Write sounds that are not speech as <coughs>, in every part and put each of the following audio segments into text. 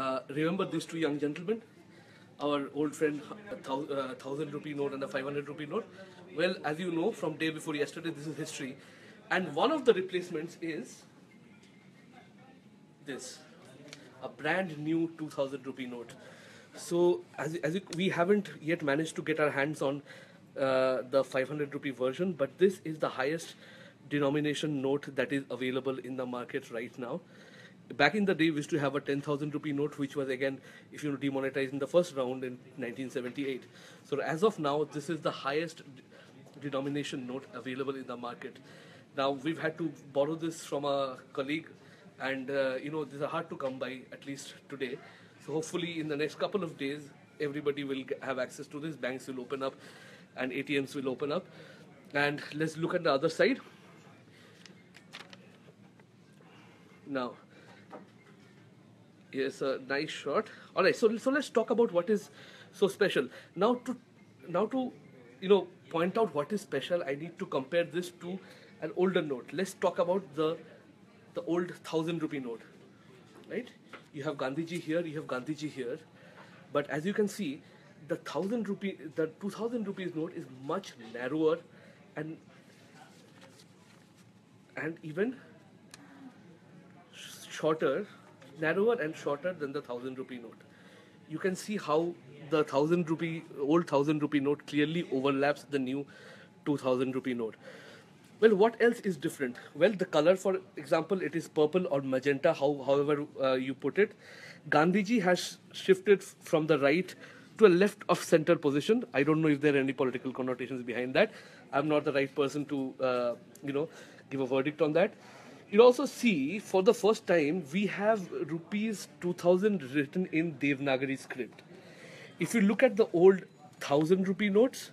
Uh, remember these two young gentlemen? Our old friend, uh, uh, thousand rupee note and a 500 rupee note. Well, as you know, from day before yesterday, this is history. And one of the replacements is this, a brand new 2000 rupee note. So as, as we haven't yet managed to get our hands on uh, the 500 rupee version, but this is the highest denomination note that is available in the market right now back in the day we used to have a 10000 rupee note which was again if you know demonetized in the first round in 1978 so as of now this is the highest denomination note available in the market now we've had to borrow this from a colleague and uh, you know these are hard to come by at least today so hopefully in the next couple of days everybody will have access to this banks will open up and atms will open up and let's look at the other side now Yes, a nice shot. All right, so so let's talk about what is so special. Now to now to you know point out what is special, I need to compare this to an older note. Let's talk about the the old thousand rupee note, right? You have Gandhiji here, you have Gandhiji here, but as you can see, the thousand rupee, the two thousand rupees note is much narrower, and and even shorter narrower and shorter than the thousand rupee note. You can see how the thousand rupee old thousand rupee note clearly overlaps the new two thousand rupee note. Well, what else is different? Well, the color, for example, it is purple or magenta, how, however uh, you put it. Gandhiji has shifted from the right to a left of center position. I don't know if there are any political connotations behind that. I'm not the right person to, uh, you know, give a verdict on that. You'll also see for the first time we have rupees 2000 written in Devanagari script. If you look at the old 1000 rupee notes,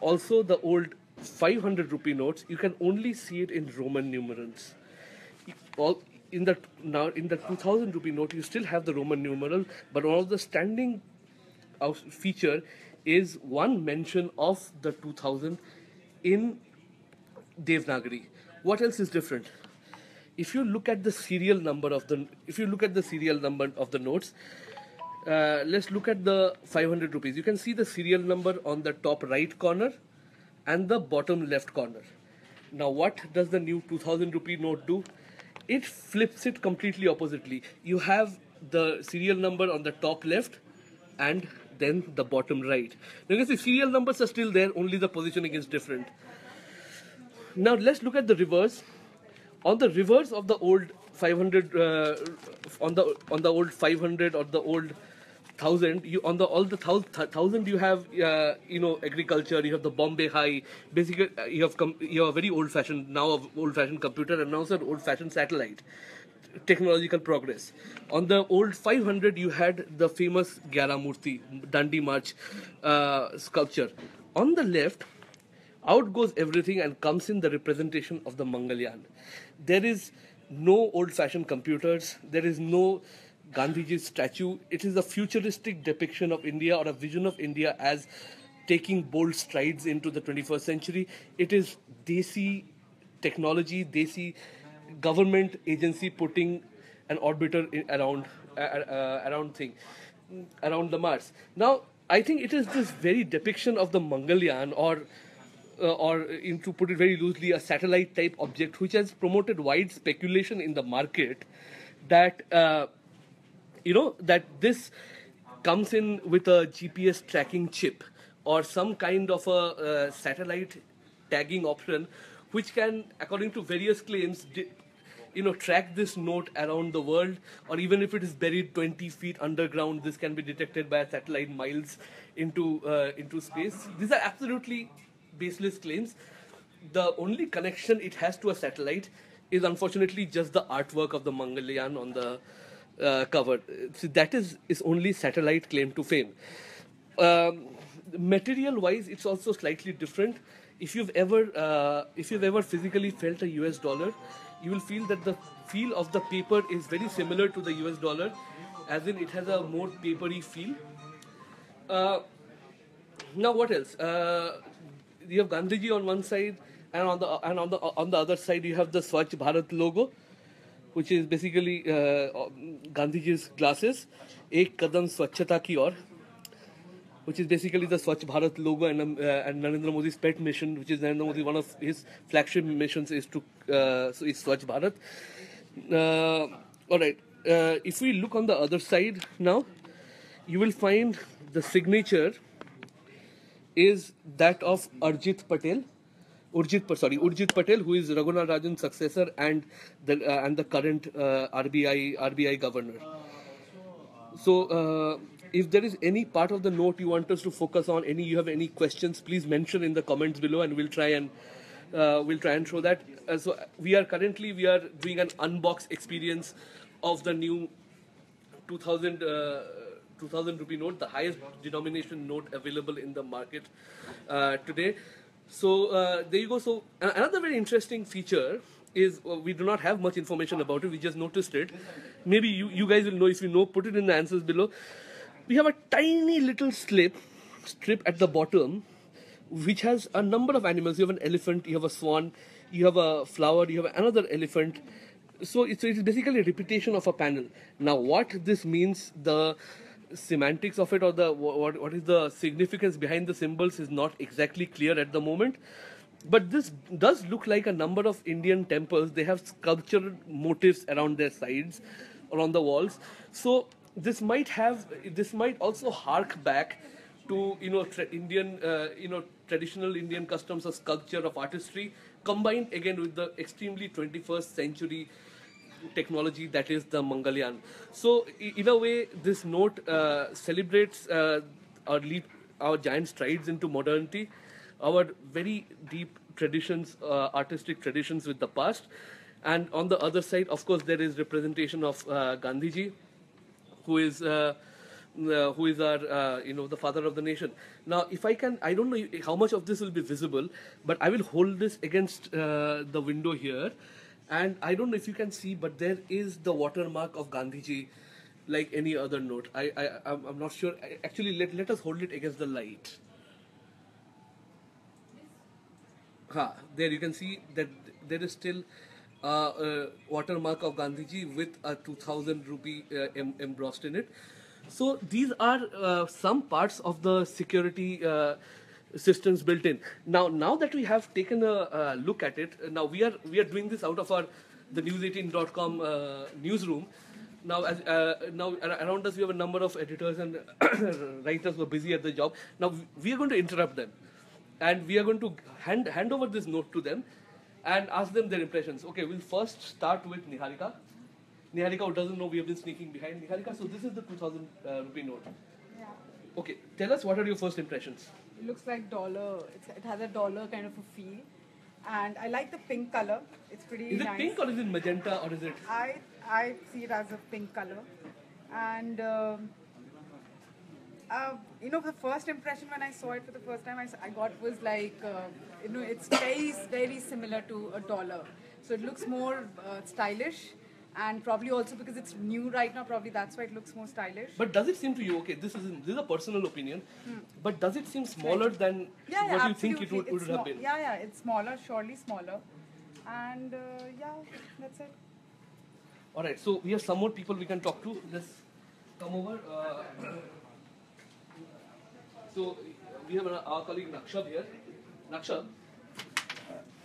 also the old 500 rupee notes, you can only see it in Roman numerals. All, in the now in the 2000 rupee note you still have the roman numeral but one of the standing feature is one mention of the 2000 in devanagari what else is different if you look at the serial number of the if you look at the serial number of the notes uh, let's look at the 500 rupees you can see the serial number on the top right corner and the bottom left corner now what does the new 2000 rupee note do it flips it completely oppositely you have the serial number on the top left and then the bottom right now you can see serial numbers are still there only the positioning is different now let's look at the reverse on the reverse of the old 500 uh, on the on the old 500 or the old 1000 you on the all the 1000 you have uh, you know agriculture you have the bombay high basically uh, you have com- you have a very old fashioned now old fashioned computer and now an old fashioned satellite technological progress. On the old 500, you had the famous Gyaramurti Dandi March uh, sculpture. On the left, out goes everything and comes in the representation of the Mangalyaan there is no old fashioned computers, there is no gandhiji statue. It is a futuristic depiction of India or a vision of India as taking bold strides into the 21st century. It is Desi technology, Desi government agency putting an orbiter around uh, uh, around thing around the Mars. Now I think it is this very depiction of the Mangalyaan or uh, or in, to put it very loosely, a satellite type object, which has promoted wide speculation in the market that, uh, you know, that this comes in with a GPS tracking chip or some kind of a uh, satellite tagging option, which can, according to various claims, you know track this note around the world or even if it is buried 20 feet underground this can be detected by a satellite miles into uh, into space these are absolutely baseless claims. The only connection it has to a satellite is unfortunately just the artwork of the Mangalyaan on the uh, cover. So that is its only satellite claim to fame. Um, material wise, it's also slightly different. If you've ever uh, if you've ever physically felt a US dollar, you will feel that the feel of the paper is very similar to the US dollar, as in it has a more papery feel. Uh, now, what else? Uh, you have Gandhiji on one side, and on the and on the on the other side you have the Swachh Bharat logo, which is basically uh, Gandhiji's glasses, Ek Kadam Swachhata Ki Or, which is basically the Swachh Bharat logo and um, uh, and Narendra Modi's pet mission, which is Narendra Modi one of his flagship missions is to uh, is Swachh Bharat. Uh, all right, uh, if we look on the other side now, you will find the signature is that of Arjit Patel. Urjit, sorry, Urjit Patel, who is Raghunath Rajan's successor and the uh, and the current uh, RBI RBI governor. So, uh, if there is any part of the note you want us to focus on, any you have any questions, please mention in the comments below, and we'll try and uh, we'll try and show that. Uh, so, we are currently we are doing an unbox experience of the new 2000. Uh, 2000 rupee note, the highest denomination note available in the market uh, today. So uh, there you go. So another very interesting feature is uh, we do not have much information about it. We just noticed it. Maybe you, you guys will know. If you know, put it in the answers below. We have a tiny little slip strip at the bottom which has a number of animals. You have an elephant, you have a swan, you have a flower, you have another elephant. So it's, it's basically a repetition of a panel. Now what this means, the semantics of it or the what, what is the significance behind the symbols is not exactly clear at the moment but this does look like a number of indian temples they have sculptured motifs around their sides around the walls so this might have this might also hark back to you know indian uh, you know traditional indian customs of sculpture of artistry combined again with the extremely 21st century technology that is the Mangalyaan. So, in a way, this note uh, celebrates uh, our, leap, our giant strides into modernity, our very deep traditions, uh, artistic traditions with the past. And on the other side, of course, there is representation of uh, Gandhiji, who is. Uh, uh who is our uh, you know the father of the nation now if i can i don't know how much of this will be visible but i will hold this against uh, the window here and I don't know if you can see, but there is the watermark of Gandhiji like any other note. I, I, I'm, I'm not sure. I, actually, let, let us hold it against the light. Ha, there you can see that there is still uh, uh, watermark of Gandhiji with a 2000 rupee uh, embossed in it. So these are uh, some parts of the security uh, systems built in. Now, now that we have taken a uh, look at it, now we are we are doing this out of our the news18.com uh, newsroom. Now, as, uh, now around us we have a number of editors and <coughs> writers who are busy at the job. Now we are going to interrupt them, and we are going to hand hand over this note to them, and ask them their impressions. Okay, we'll first start with Niharika. Niharika, who doesn't know, we have been sneaking behind Niharika. So this is the 2,000 uh, rupee note. Okay, tell us what are your first impressions? It looks like dollar. It's, it has a dollar kind of a feel, and I like the pink color. It's pretty. Is it nice. pink or is it magenta or is it? I I see it as a pink color, and. Um, uh, you know, the first impression when I saw it for the first time, I, I got was like, uh, you know, it's very, very similar to a dollar. So it looks more uh, stylish and probably also because it's new right now probably that's why it looks more stylish but does it seem to you okay this is this is a personal opinion hmm. but does it seem smaller right. than yeah, yeah, what absolutely. you think it would, it's would have been yeah yeah it's smaller surely smaller and uh, yeah that's it all right so we have some more people we can talk to let's come over uh, so we have our colleague nakshab here nakshab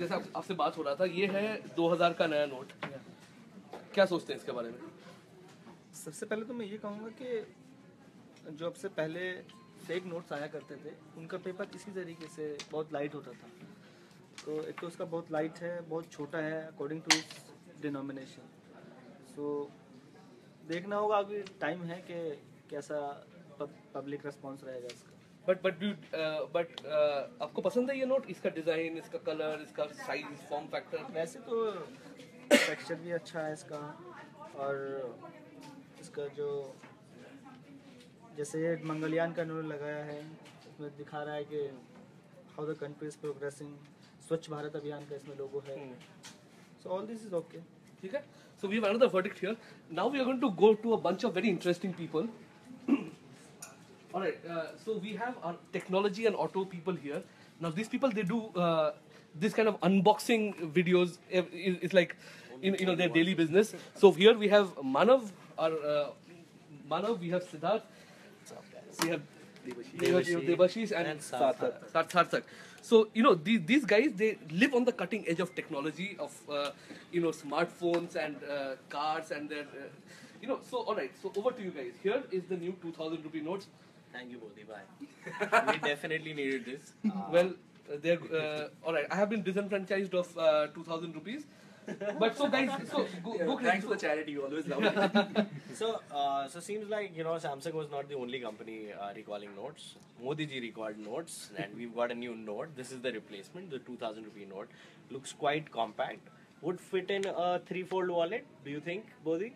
जैसे आपसे बात हो रहा था ये है 2000 का नया नोट yeah. क्या सोचते हैं इसके बारे में सबसे पहले तो मैं ये कहूँगा कि जो आपसे पहले फेक नोट्स आया करते थे उनका पेपर किसी तरीके से बहुत लाइट होता था तो एक तो उसका बहुत लाइट है बहुत छोटा है अकॉर्डिंग टू डिनोमिनेशन सो देखना होगा अभी टाइम है कि कैसा पब्लिक रिस्पॉन्स रहेगा इसका बट बट बट आपको पसंद है ये नोट इसका डिजाइन इसका कलर इसका साइज फॉर्म फैक्टर वैसे तो टेक्सचर भी अच्छा है इसका और इसका जो जैसे ये मंगलयान का इन्होंने लगाया है उसमें दिखा रहा है कि how the country is progressing Swachh Bharat Abhiyan का इसमें लोगो है so all this is okay ठीक है so we have the verdict here now we are going to go to a bunch of very interesting people All right. Uh, so we have our technology and auto people here. Now these people they do uh, this kind of unboxing videos. It's like in you know their daily business. So here we have Manav, our uh, Manav. We have Siddharth. We have Devashish, and, and Sarthak. Sarthak. So you know these these guys they live on the cutting edge of technology of uh, you know smartphones and uh, cars and their uh, you know so all right so over to you guys. Here is the new 2000 rupee notes. Thank you, Bodhi. Bye. <laughs> we definitely needed this. <laughs> well, uh, uh, all right. I have been disenfranchised of uh, two thousand rupees. but so guys, so go, yeah, go thanks for the charity. You always love it. <laughs> so uh, so seems like you know Samsung was not the only company uh, recalling notes. Modi ji recalled notes, and we've got a new note. This is the replacement. The two thousand rupee note looks quite compact. Would fit in a three-fold wallet. Do you think, Bodhi?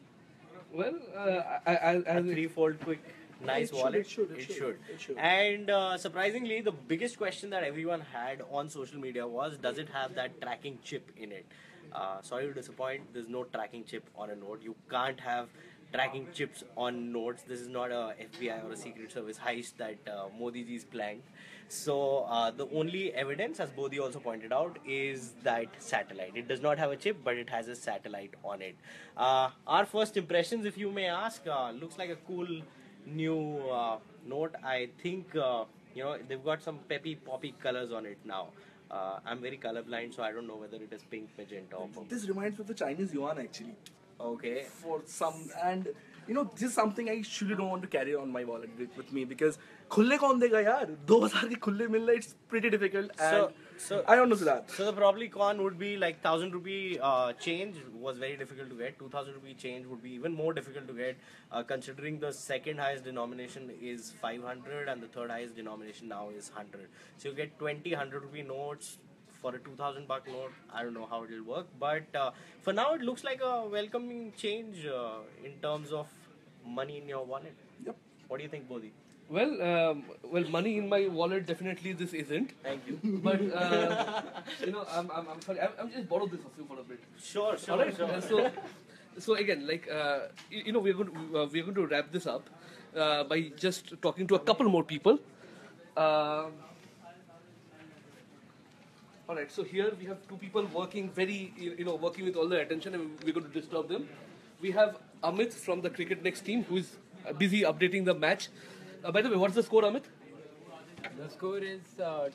Well, uh, I, I, I, a three-fold quick nice it wallet. it, should, it, should. Should. it, should, And uh, surprisingly, the biggest question that everyone had on social media was does it have that tracking chip in it? Uh, sorry to disappoint, there's no tracking chip on a node. You can't have tracking chips on nodes. This is not a FBI or a Secret Service heist that uh, Modi is planning. So uh, the only evidence, as Bodhi also pointed out, is that satellite. It does not have a chip, but it has a satellite on it. Uh, our first impressions, if you may ask, uh, looks like a cool new uh, note. I think uh, you know they've got some peppy poppy colors on it now. Uh, I'm very colorblind, so I don't know whether it is pink, magenta, or purple. This reminds me of the Chinese yuan actually. Okay. For some and you know this is something I surely don't want to carry on my wallet with me because खुले कौन देगा यार दो हजार के खुले मिलना it's pretty difficult and so, I understand. So the probably con would be like thousand rupee uh, change was very difficult to get. Two thousand rupee change would be even more difficult to get, uh, considering the second highest denomination is five hundred and the third highest denomination now is hundred. So you get twenty hundred rupee notes, for a 2000 buck note. I don't know how it'll work, but uh, for now it looks like a welcoming change uh, in terms of money in your wallet. Yep. What do you think, Bodhi? Well, um, well, money in my wallet definitely this isn't. Thank you. <laughs> But uh, you know, I'm, I'm, I'm sorry. I'm, I'm just borrowed this off you for a bit. Sure, sure, All right? sure. So, so again, like uh, you, know, we're going to uh, we're going to wrap this up uh, by just talking to a couple more people. Uh, all right, so here we have two people working very, you know, working with all their attention and we're going to disturb them. We have Amit from the Cricket Next team who is busy updating the match. Uh, by the way, what's the score, Amit? The score is uh,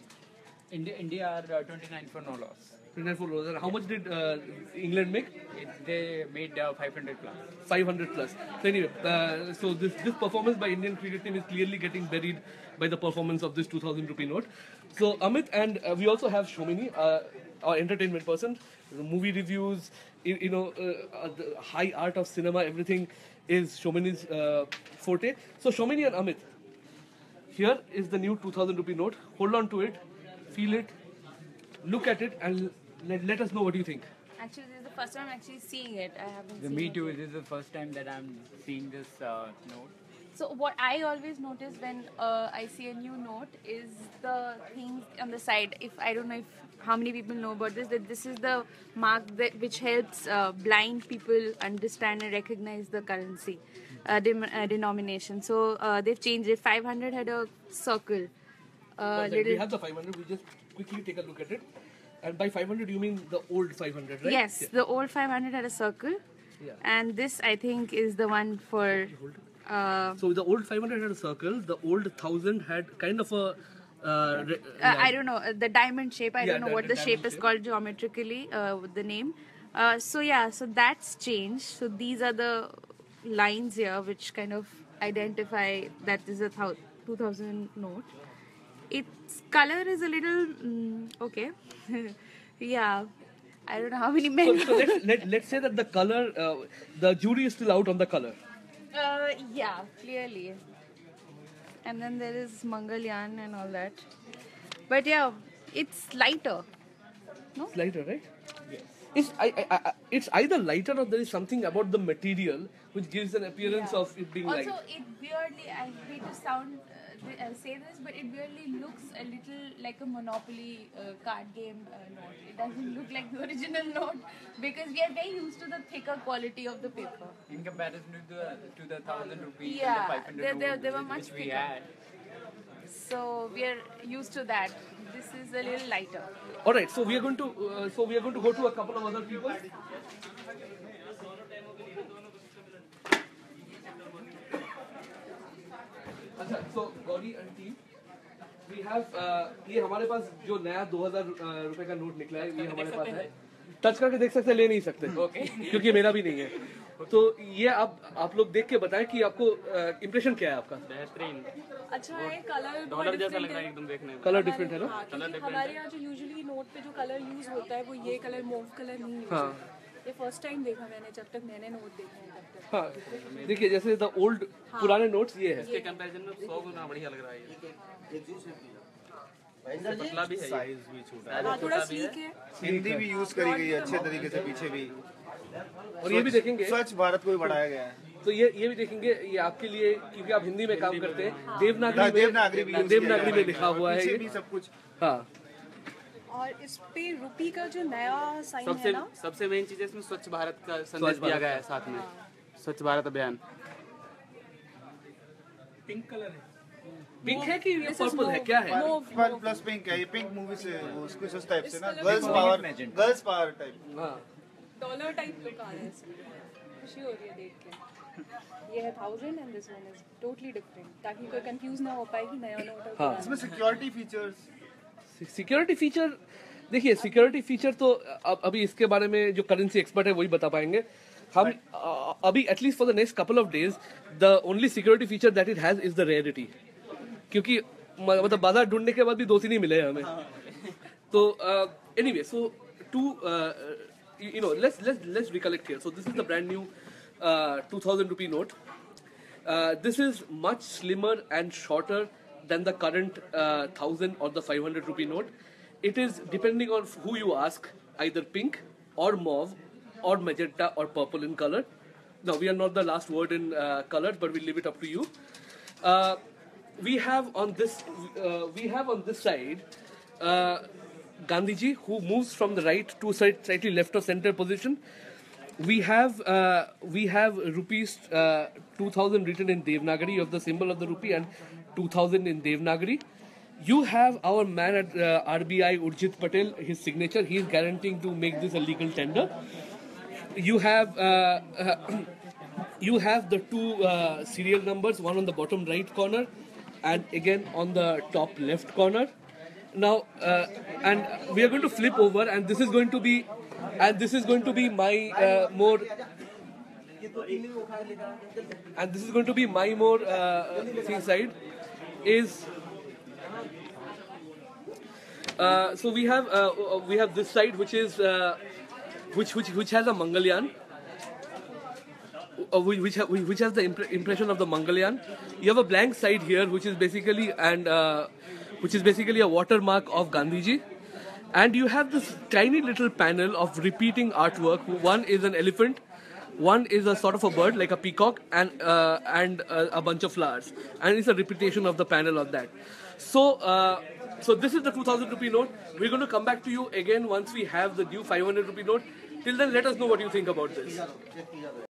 India, India are uh, 29 for no loss. How much did uh, England make? They made uh, 500 plus. 500 plus. So anyway, uh, so this this performance by Indian cricket team is clearly getting buried by the performance of this 2000 rupee note. So Amit and uh, we also have Shomini, uh, our entertainment person, movie reviews, you, you know, uh, the high art of cinema, everything is Shomini's forte. So Shomini and Amit, here is the new 2000 rupee note. Hold on to it, feel it, look at it and let, let us know what you think. Actually, this is the first time I'm actually seeing it. I haven't. The seen me too. This is the first time that I'm seeing this uh, note. So what I always notice when uh, I see a new note is the things on the side. If I don't know if how many people know about this, that this is the mark that which helps uh, blind people understand and recognize the currency uh, uh denomination. So uh, they've changed it. 500 had a circle. Uh, we have the 500. We just quickly take a look at it. And by 500, you mean the old 500, right? Yes, yeah. the old 500 had a circle. Yeah. And this, I think, is the one for. Uh, so the old 500 had a circle. The old 1000 had kind of a. Uh, uh, I don't know uh, the diamond shape. I yeah, don't know what the shape, shape is called geometrically. Uh, the name. Uh, so yeah, so that's changed. So these are the lines here, which kind of identify that this is a 2000 note its color is a little mm, okay <laughs> yeah i don't know how many men so, so let, let, let's say that the color uh, the jury is still out on the color uh, yeah clearly and then there is mangalyan and all that but yeah it's lighter no it's lighter right yes it's, I, I, I, it's either lighter or there is something about the material which gives an appearance yeah. of it being also, light. Also, it weirdly, I hate to sound uh, say this, but it really looks a little like a Monopoly uh, card game uh, note. It doesn't <laughs> look like the original <laughs> note because we are very used to the thicker quality of the paper. In comparison to the to the thousand rupees yeah, the five hundred they, they, were much which we thicker. had. So we are used to that. This is a little lighter. All right. So we are going to uh, so we are going to go to a couple of other people. अच्छा so Gauri aunty we have ये हमारे पास जो नया 2000 uh, रुपए का note निकला है ये हमारे पास है टच करके देख सकते ले नहीं सकते क्यूँकी <laughs> क्योंकि मेरा भी नहीं है तो ये आप आप लोग देख के बताएं कि आपको इम्प्रेशन uh, क्या है आपका बेहतरीन अच्छा है कलर डॉलर जैसा लग रहा है एकदम देखने में कलर डिफरेंट है ना हाँ, कलर डिफरेंट हमारे यहाँ जो यूजुअली नोट पे जो कलर यूज होता है वो ये कलर मोव कलर नहीं हाँ ये फर्स्ट टाइम देखा मैंने जब तक मैंने नोट देखे हैं तब तक हाँ, देखिए जैसे द ओल्ड हाँ। पुराने नोट्स ये है में गुना बढ़िया लग रहा है पतला भी है साइज भी छोटा है हाँ, थोड़ा है हिंदी भी यूज करी गई है अच्छे तो तरीके से पीछे भी और ये भी देखेंगे स्वच्छ भारत को भी बढ़ाया गया है तो ये ये भी देखेंगे ये आपके लिए क्योंकि आप हिंदी में काम करते हैं देवनागरी देवनागरी में लिखा हुआ है ये सब कुछ हाँ और इस पे रुपी का जो नया साइन सबसे, है ना सबसे मेन चीज इसमें स्वच्छ भारत का संदेश दिया गया है साथ में हाँ। स्वच्छ भारत अभियान पिंक कलर है पिंक है कि ये पर्पल है क्या है पर्पल प्लस पिंक है ये पिंक मूवी से उसके उस टाइप से ना girls power girls power type हां डॉलर टाइप लुक आ रहा है खुशी हो रही है देख के ये है thousand and this one is totally different ताकि कोई कंफ्यूज ना हो पाए कि नया नोट हाँ। है इसमें सिक्योरिटी फीचर्स सिक्योरिटी फीचर देखिए सिक्योरिटी फीचर तो अब अभी इसके बारे में जो करेंसी एक्सपर्ट है वही बता पाएंगे हम अभी at least for the next couple of days the only security feature that it has is the rarity क्योंकि मतलब बाजार ढूंढने के बाद भी दो तीन ही मिले हैं हमें हाँ। तो anyway so to you know let's let's let's recollect here so this is the brand new uh, 2000 rupee note uh, this is much slimmer and than the current uh, 1000 or the 500 rupee note. It is depending on who you ask, either pink or mauve or magenta or purple in color. Now, we are not the last word in uh, but we'll leave it up to you. Uh, we have on this uh, we have on this side uh, Gandhiji who moves from the right to slightly left or center position. We have uh, we have rupees uh, 2000 written in Devanagari of the symbol of the rupee and 2000 in Devanagari. You have our man at uh, RBI, Urjit Patel, his signature. He is guaranteeing to make this a legal tender. You have. Uh, <clears throat> you have the two uh, serial numbers, one on the bottom right corner and again on the top left corner. Now, uh, and we are going to flip over, and this is going to be, and this is going to be my uh, more, and this is going to be my more uh, side is uh, so we have uh, uh we have this side which is uh, which which which has a Mangalyaan. Uh, which, which has the impre impression of the Mangalyaan. You have a blank side here, which is basically and uh, which is basically a watermark of Gandhiji, and you have this tiny little panel of repeating artwork. One is an elephant, one is a sort of a bird, like a peacock, and uh, and uh, a bunch of flowers, and it's a repetition of the panel of that. So, uh, so this is the 2,000 rupee note. We're going to come back to you again once we have the new 500 rupee note. Till then, let us know what you think about this.